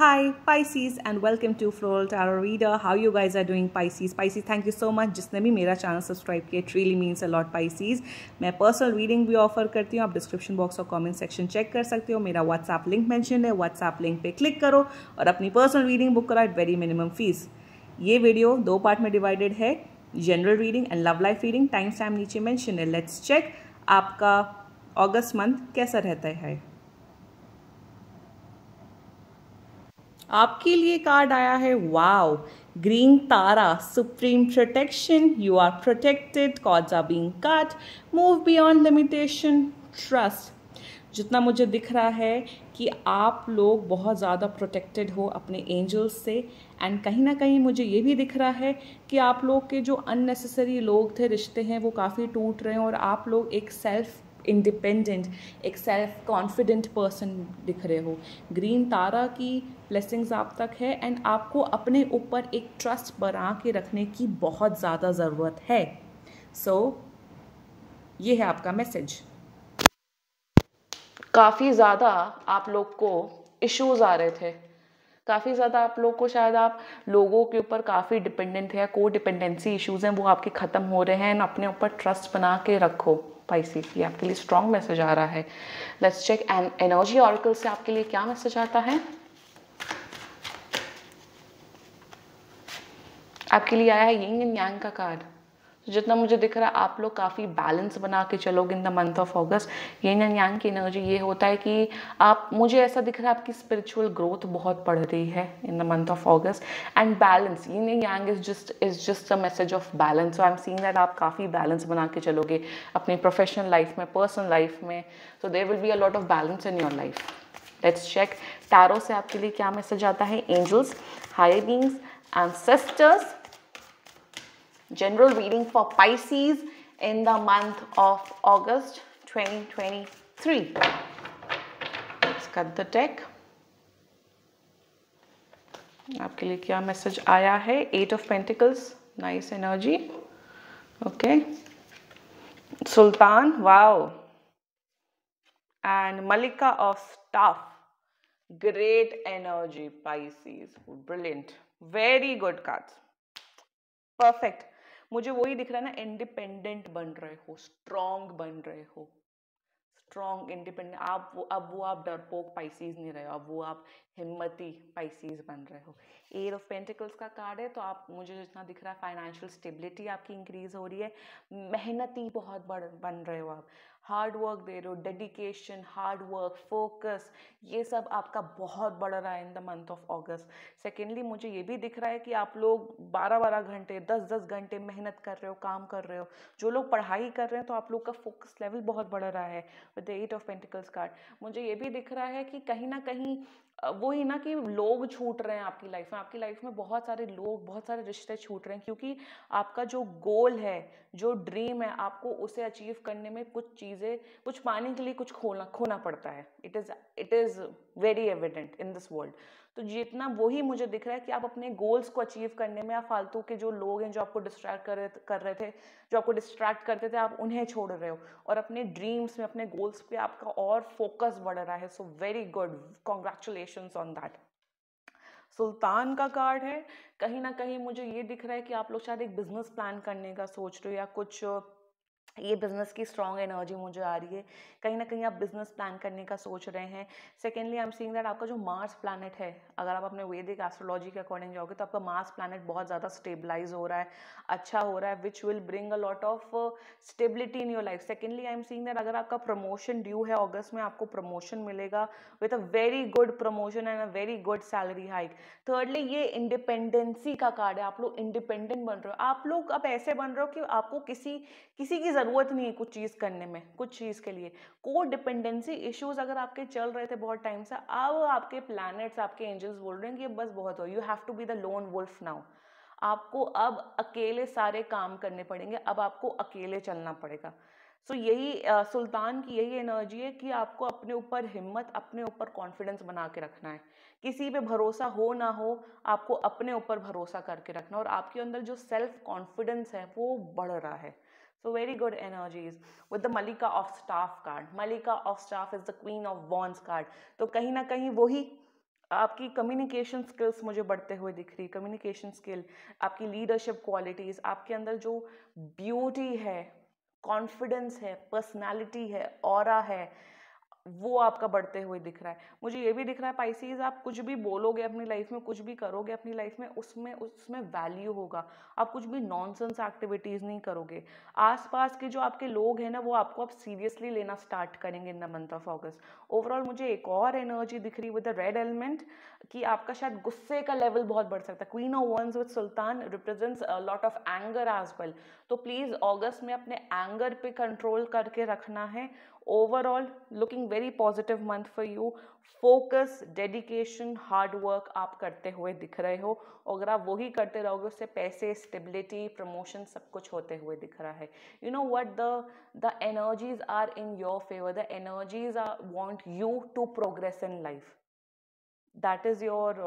Hi Pisces and welcome to Floral Tarot Reader. How you guys are doing Pisces? Pisces thank you so much जिसने भी मेरा channel subscribe किया it really means a lot Pisces मैं personal reading भी offer करती हूँ आप description box और कॉमेंट सेक्शन चेक कर सकते हो मेरा व्हाट्सअप लिंक मैंशन है व्हाट्सअप लिंक पे क्लिक करो और अपनी पर्सनल रीडिंग बुक करा एट वेरी मिनिमम फीस ये वीडियो दो पार्ट में डिवाइडेड है general reading and love life reading times time नीचे मैंशन है लेट्स चेक आपका अगस्त मंथ कैसा रहता है आपके लिए कार्ड आया है wow green Tara supreme protection you are protected cause are being cut move beyond limitation trust जितना मुझे दिख रहा है कि आप लोग बहुत ज़्यादा प्रोटेक्टेड हो अपने एंजल्स से एंड कहीं ना कहीं मुझे ये भी दिख रहा है कि आप लोग के जो अननेसेसरी लोग थे रिश्ते हैं वो काफ़ी टूट रहे हैं और आप लोग एक सेल्फ इंडिपेंडेंट एक सेल्फ कॉन्फिडेंट पर्सन दिख रहे हो ग्रीन तारा की ब्लेसिंग्स आप तक है एंड आपको अपने ऊपर एक ट्रस्ट बना के रखने की बहुत ज़्यादा ज़रूरत है सो so, ये है आपका मैसेज काफ़ी ज़्यादा आप लोग को इश्यूज आ रहे थे काफ़ी ज़्यादा आप लोग को शायद आप लोगों के ऊपर काफ़ी डिपेंडेंट है को डिपेंडेंसी इश्यूज़ हैं वो आपके ख़त्म हो रहे हैं अपने ऊपर ट्रस्ट बना के रखो पाइसिस ये आपके लिए स्ट्रॉन्ग मैसेज आ रहा है let's check an energy oracle से आपके लिए क्या मैसेज आता है आपके लिए आया है यिंग एंड यांग का कार्ड तो जितना मुझे दिख रहा है आप लोग काफ़ी बैलेंस बना के चलोगे in the month of August yin yang की एनर्जी ये होता है कि आप मुझे ऐसा दिख रहा है आपकी स्पिरिचुअल ग्रोथ बहुत बढ़ रही है in the month of August and balance yin and yang is just is just a message of balance so I am seen that आप काफ़ी बैलेंस बना के चलोगे अपनी प्रोफेशनल लाइफ में पर्सनल लाइफ में so there will be a lot of balance in your life let's check tarot से आपके लिए क्या मैसेज आता है angels high beings sisters general reading for Pisces in the month of August 2023. Let's cut the deck. आपके लिए क्या मैसेज आया है Eight of Pentacles, nice energy. Okay. Sultan, wow. And Malika of Staff, great energy pisces brilliant very good cards perfect मुझे वही दिख रहा है ना इंडिपेंडेंट बन रहे हो स्ट्रांग बन रहे हो स्ट्रांग इंडिपेंडेंट आप वो अब वो आप डरपोक पाइसीज नहीं रहे हो अब वो आप हिम्मती पाइसीज बन रहे हो एयर ऑफ पेंटिकल्स का कार्ड है तो आप मुझे जितना दिख रहा है फाइनेंशियल स्टेबिलिटी आपकी इंक्रीज हो रही है मेहनती बहुत बढ़ बन रहे हो आप हार्ड वर्क दे रहे हो डेडिकेशन हार्ड वर्क फोकस ये सब आपका बहुत बढ़ रहा है in the month of August secondly मुझे ये भी दिख रहा है कि आप लोग बारह बारह घंटे दस दस घंटे मेहनत कर रहे हो काम कर रहे हो जो लोग पढ़ाई कर रहे हैं तो आप लोग का फोकस लेवल बहुत बढ़ रहा है with the eight of pentacles card मुझे ये भी दिख रहा है कि कहीं ना कहीं वो ही ना कि लोग छूट रहे हैं आपकी लाइफ में आपकी लाइफ में बहुत सारे लोग बहुत सारे रिश्ते छूट रहे हैं क्योंकि आपका जो गोल है जो ड्रीम है आपको उसे अचीव करने में कुछ चीज़ें कुछ पाने के लिए कुछ खोना खोना पड़ता है it is it is very evident in this world तो जितना वही मुझे दिख रहा है कि आप अपने गोल्स को अचीव करने में आप फालतू के जो लोग हैं जो आपको डिस्ट्रैक्ट कर रहे कर रहे थे जो आपको डिस्ट्रैक्ट करते थे आप उन्हें छोड़ रहे हो और अपने ड्रीम्स में अपने गोल्स पे आपका और फोकस बढ़ रहा है so very good congratulation on that सुल्तान का कार्ड है कहीं ना कहीं मुझे ये दिख रहा है कि आप लोग शायद एक बिजनेस प्लान करने का सोच रहे हो या कुछ ये बिज़नेस की स्ट्रॉन्ग एनर्जी मुझे आ रही है कहीं ना कहीं आप बिज़नेस प्लान करने का सोच रहे हैं secondly I am seeing that आपका जो मार्स प्लानट है अगर आप अपने वैदिक एस्ट्रोलॉजी के अकॉर्डिंग जाओगे तो आपका मार्स प्लानट बहुत ज़्यादा स्टेबलाइज हो रहा है अच्छा हो रहा है which will bring a lot of stability in your life secondly I am seeing that अगर आपका प्रमोशन ड्यू है ऑगस्ट में आपको प्रमोशन मिलेगा with a very good promotion and a very good salary hike thirdly ये independency का card है आप लोग इंडिपेंडेंट बन रहे हो आप लोग अब ऐसे बन रहे हो कि आपको किसी किसी की ज़रूरत ज़रूरत नहीं है कुछ चीज़ करने में कुछ चीज़ के लिए को डिपेंडेंसी इश्यूज अगर आपके चल रहे थे बहुत टाइम से अब आपके प्लैनेट्स आपके एंजल्स बोल रहे हैं कि बस बहुत हो you have to be the lone wolf now आपको अब अकेले सारे काम करने पड़ेंगे अब आपको अकेले चलना पड़ेगा सो so, यही आ, सुल्तान की यही एनर्जी है कि आपको अपने ऊपर हिम्मत अपने ऊपर कॉन्फिडेंस बना के रखना है किसी पे भरोसा हो ना हो आपको अपने ऊपर भरोसा करके रखना और आपके अंदर जो सेल्फ कॉन्फिडेंस है वो बढ़ रहा है so very good energies with the मलिका ऑफ स्टाफ कार्ड मलिका of staff is the queen of Wands card तो कहीं ना कहीं वही आपकी कम्युनिकेशन स्किल्स मुझे बढ़ते हुए दिख रही है कम्युनिकेशन स्किल आपकी लीडरशिप क्वालिटीज़ आपके अंदर जो ब्यूटी है कॉन्फिडेंस है पर्सनैलिटी है और है वो आपका बढ़ते हुए दिख रहा है मुझे ये भी दिख रहा है पाइसीज आप कुछ भी बोलोगे अपनी लाइफ में कुछ भी करोगे अपनी लाइफ में उसमें उसमें वैल्यू होगा आप कुछ भी नॉनसेंस एक्टिविटीज़ नहीं करोगे आसपास के जो आपके लोग हैं ना वो आपको आप सीरियसली लेना स्टार्ट करेंगे in the month of August overall मुझे एक और एनर्जी दिख रही विद द रेड एलिमेंट कि आपका शायद गुस्से का लेवल बहुत बढ़ सकता है queen of wands with sultan represents lot of anger as well तो प्लीज़ ऑगस्ट में अपने एंगर पे कंट्रोल करके रखना है overall looking very positive month for you focus dedication hard work आप करते हुए दिख रहे हो अगर आप वही करते रहोगे उससे पैसे स्टेबिलिटी प्रमोशन सब कुछ होते हुए दिख रहा है you know what the the energies are in your favour the energies are want you to progress in life that is your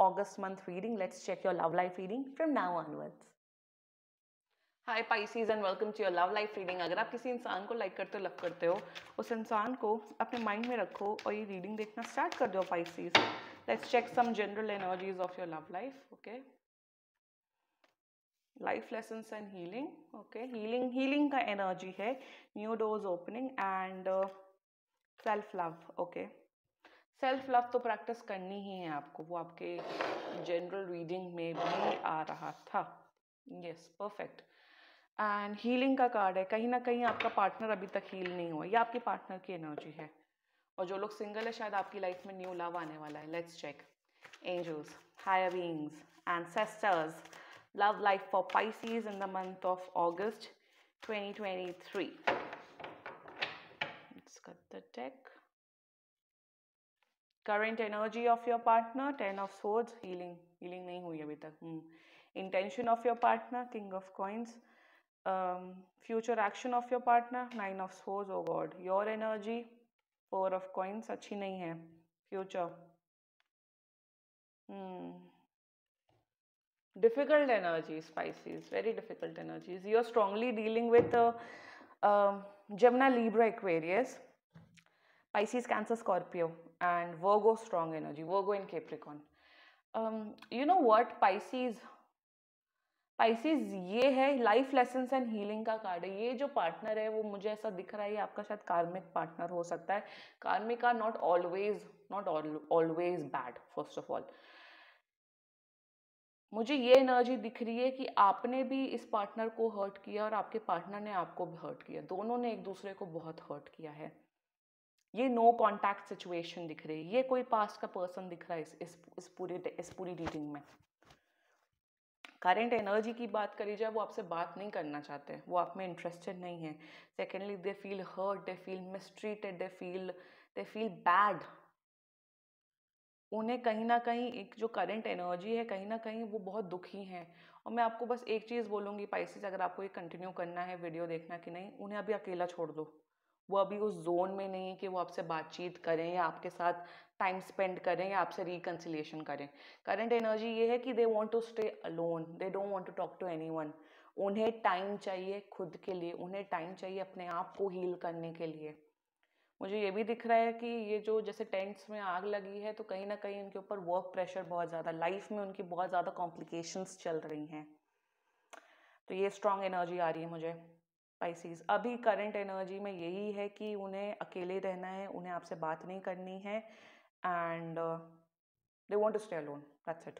August month reading let's check your love life reading from now onwards hi Pisces and welcome to your love life reading अगर आप किसी इंसान को like करते हो love करते हो उस इंसान को अपने माइंड में रखो और ये रीडिंग देखना स्टार्ट कर दो Pisces let's check some general energies of your love life okay life lesson and healing okay healing healing का एनर्जी है new doors opening and self love okay self love तो प्रैक्टिस करनी ही है आपको वो आपके जनरल रीडिंग में भी आ रहा था यस परफेक्ट एंड हीलिंग का कार्ड है कहीं ना कहीं आपका पार्टनर अभी तक हील नहीं हुआ ये आपके पार्टनर की एनर्जी है और जो लोग सिंगल है शायद आपकी लाइफ में न्यू लव आने वाला है let's check angels higher beings and ancestors love life for Pisces in the month of August 2023 let's cut the deck current energy of your partner ten of swords healing healing nahi hui abhi intention of your partner king of coins um, future action of your partner nine of swords oh god your energy four of coins अच्छी नहीं है future hmm. difficult energy spices very difficult energies you are strongly dealing with uh, uh, gemini libra aquarius pisces cancer scorpio and virgo strong energy virgo in capricorn um, you know what pisces Pisces ये है life lesson and healing का card है ये जो partner है वो मुझे ऐसा दिख रहा है ये आपका शायद कार्मिक पार्टनर हो सकता है karmic are not always not always bad first of all मुझे ये एनर्जी दिख रही है कि आपने भी इस पार्टनर को हर्ट किया और आपके पार्टनर ने आपको भी हर्ट किया दोनों ने एक दूसरे को बहुत हर्ट किया है ये नो कॉन्टैक्ट सिचुएशन दिख रही है ये कोई पास्ट का पर्सन दिख रहा है इस, इस पूरे इस पूरी रीडिंग में करेंट एनर्जी की बात करी जाए वो आपसे बात नहीं करना चाहते वो आप में इंटरेस्टेड नहीं है secondly they feel hurt they feel mistreated they feel they feel bad उन्हें कहीं ना कहीं एक जो करंट एनर्जी है कहीं ना कहीं वो बहुत दुखी हैं और मैं आपको बस एक चीज़ बोलूँगी पाइसिस अगर आपको ये कंटिन्यू करना है वीडियो देखना कि नहीं उन्हें अभी अकेला छोड़ दो वो अभी उस जोन में नहीं है कि वो आपसे बातचीत करें या आपके साथ टाइम स्पेंड करें या आपसे रिकन्सिलेशन करें करंट एनर्जी ये है कि they want to stay alone they don't want to talk to anyone उन्हें टाइम चाहिए खुद के लिए उन्हें टाइम चाहिए अपने आप को हील करने के लिए मुझे ये भी दिख रहा है कि ये जो जैसे टेंट्स में आग लगी है तो कहीं ना कहीं उनके ऊपर वर्क प्रेशर बहुत ज़्यादा लाइफ में उनकी बहुत ज़्यादा कॉम्प्लिकेशंस चल रही हैं तो ये स्ट्रांग एनर्जी आ रही है मुझे स्पाइसीज अभी करंट एनर्जी में यही है कि उन्हें अकेले रहना है उन्हें आपसे बात नहीं करनी है and they want to stay alone that's it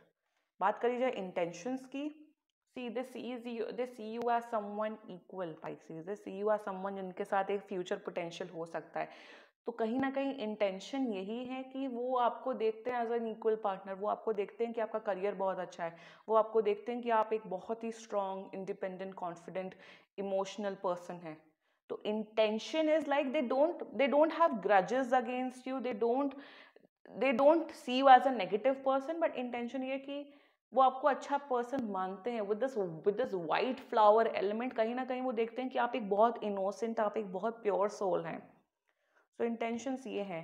बात करी जाए इंटेंशंस की see they is you they see you are someone equal Pisces they see you are someone जिनके साथ एक फ्यूचर पोटेंशियल हो सकता है तो कहीं ना कहीं इंटेंशन यही है कि वो आपको देखते हैं एज एन इक्वल पार्टनर वो आपको देखते हैं कि आपका करियर बहुत अच्छा है वो आपको देखते हैं कि आप एक बहुत ही strong independent confident emotional person है तो intention is like they don't they don't have grudges against you they don't they don't see you as a negative person but intention ये कि वो आपको अच्छा पर्सन मानते हैं with this with this white flower element कहीं ना कहीं वो देखते हैं कि आप एक बहुत इनोसेंट आप एक बहुत प्योर सोल हैं सो इंटेंशंस ये हैं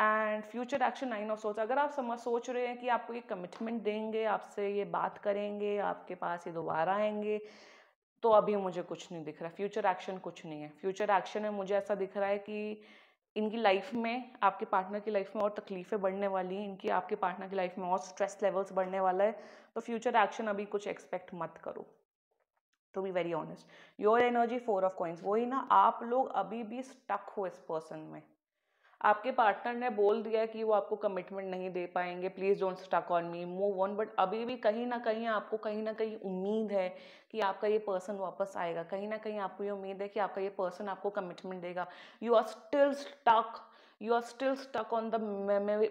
and future action nine of सोच अगर आप समझ सोच रहे हैं कि आपको ये कमिटमेंट देंगे आपसे ये बात करेंगे आपके पास ये दोबारा आएंगे तो अभी मुझे कुछ नहीं दिख रहा फ्यूचर एक्शन कुछ नहीं है फ्यूचर एक्शन में मुझे ऐसा दिख रहा है कि इनकी लाइफ में आपके पार्टनर की लाइफ में और तकलीफ़ें बढ़ने वाली हैं इनकी आपके पार्टनर की लाइफ में और स्ट्रेस लेवल्स बढ़ने वाला है तो फ्यूचर एक्शन अभी कुछ एक्सपेक्ट मत करो to be very honest your energy four of coins वही ना आप लोग अभी भी स्टक हो इस पर्सन में आपके पार्टनर ने बोल दिया कि वो आपको कमिटमेंट नहीं दे पाएंगे please don't stuck on me move on but अभी भी कहीं ना कहीं आपको कहीं ना कहीं उम्मीद है कि आपका ये पर्सन वापस आएगा कहीं ना कहीं आपको ये उम्मीद है कि आपका ये पर्सन आपको कमिटमेंट देगा you are still stuck you are still stuck on the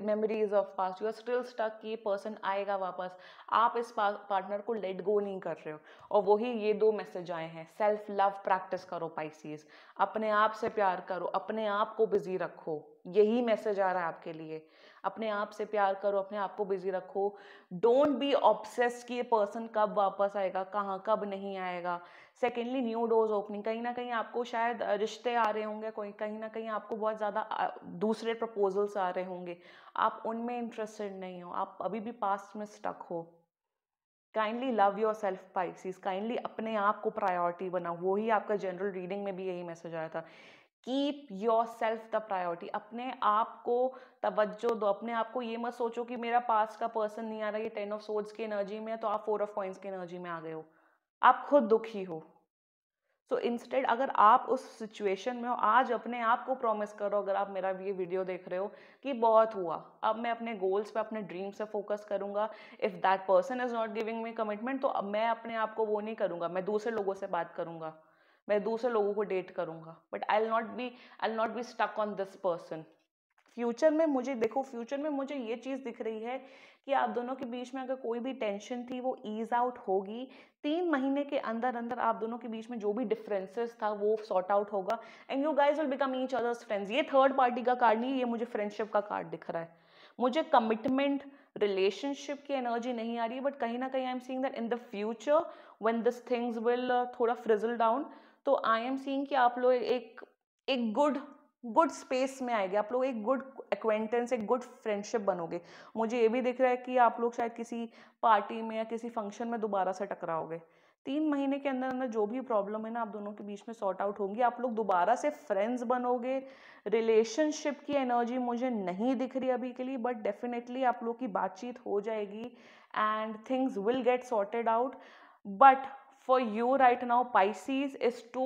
memories of past you are still stuck ये पर्सन आएगा वापस आप इस पार्टनर को लेट गो नहीं कर रहे हो और वही ये दो मैसेज आए हैं सेल्फ लव प्रैक्टिस करो पाइसीज अपने आप से प्यार करो अपने आप को बिजी रखो यही मैसेज आ रहा है आपके लिए अपने आप से प्यार करो अपने आप को बिजी रखो डोंट बी ऑब्सेस कि ये पर्सन कब वापस आएगा कहाँ कब नहीं आएगा सेकेंडली न्यू डोज ओपनिंग कहीं ना कहीं आपको शायद रिश्ते आ रहे होंगे कोई कहीं ना कहीं आपको बहुत ज़्यादा दूसरे प्रपोजल्स आ रहे होंगे आप उनमें इंटरेस्टेड नहीं हो आप अभी भी पास्ट में स्टक हो kindly love yourself Pisces kindly अपने आप को प्रायोरिटी बनाओ वो ही आपका जनरल रीडिंग में भी यही मैसेज आया था keep yourself the priority अपने आप को तवज्जो दो अपने आप को ये मत सोचो कि मेरा पास का पर्सन नहीं आ रहा ये टेन ऑफ सोर्ड्स की एनर्जी में है तो आप फोर ऑफ पॉइंट्स की एनर्जी में आ गए हो आप खुद दुखी हो सो so इंस्टेड अगर आप उस सिचुएशन में हो आज अपने आप को प्रॉमिस करो अगर आप मेरा ये वीडियो देख रहे हो कि बहुत हुआ अब मैं अपने गोल्स पे अपने ड्रीम्स पे फोकस करूँगा if that person is not giving me commitment तो अब मैं अपने आप को वो नहीं करूँगा मैं दूसरे लोगों से बात करूँगा मैं दूसरे लोगों को डेट करूंगा but I'll not be I'll not be stuck on this person future में मुझे देखो फ्यूचर में मुझे ये चीज़ दिख रही है कि आप दोनों के बीच में अगर कोई भी टेंशन थी वो ईज आउट होगी तीन महीने के अंदर अंदर आप दोनों के बीच में जो भी डिफरेंसेस था वो सॉर्ट आउट होगा and you guys will become each others friends ये थर्ड पार्टी का कार्ड नहीं ये मुझे फ्रेंडशिप का कार्ड दिख रहा है मुझे कमिटमेंट रिलेशनशिप की एनर्जी नहीं आ रही है बट कहीं ना कहीं I am seeing that in the future when this things will थोड़ा फ्रिजल डाउन तो आई एम सींग कि आप लोग एक एक गुड गुड स्पेस में आएगी आप लोग एक गुड एक्वेंटेंस एक गुड फ्रेंडशिप बनोगे मुझे ये भी दिख रहा है कि आप लोग शायद किसी पार्टी में या किसी फंक्शन में दोबारा से टकराओगे तीन महीने के अंदर अंदर जो भी प्रॉब्लम है ना आप दोनों के बीच में सॉर्ट आउट होंगी आप लोग दोबारा से फ्रेंड्स बनोगे रिलेशनशिप की एनर्जी मुझे नहीं दिख रही अभी के लिए बट डेफिनेटली आप लोग की बातचीत हो जाएगी and things will get sorted out but for you right now Pisces is to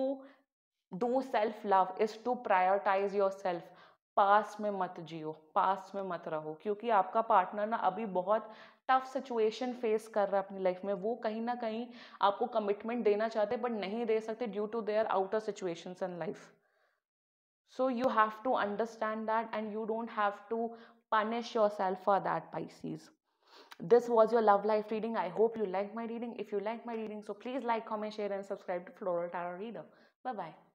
do self love is to prioritize yourself past में मत जियो पास में मत रहो क्योंकि आपका पार्टनर ना अभी बहुत टफ सिचुएशन फेस कर रहा है अपनी लाइफ में वो कहीं ना कहीं आपको कमिटमेंट देना चाहते बट नहीं दे सकते due to their outer situation in life so you have to understand that and you don't have to punish yourself for that Pisces this was your love life reading I hope you like my reading if you like my reading so please like comment share and subscribe to Floral Tara Reader bye bye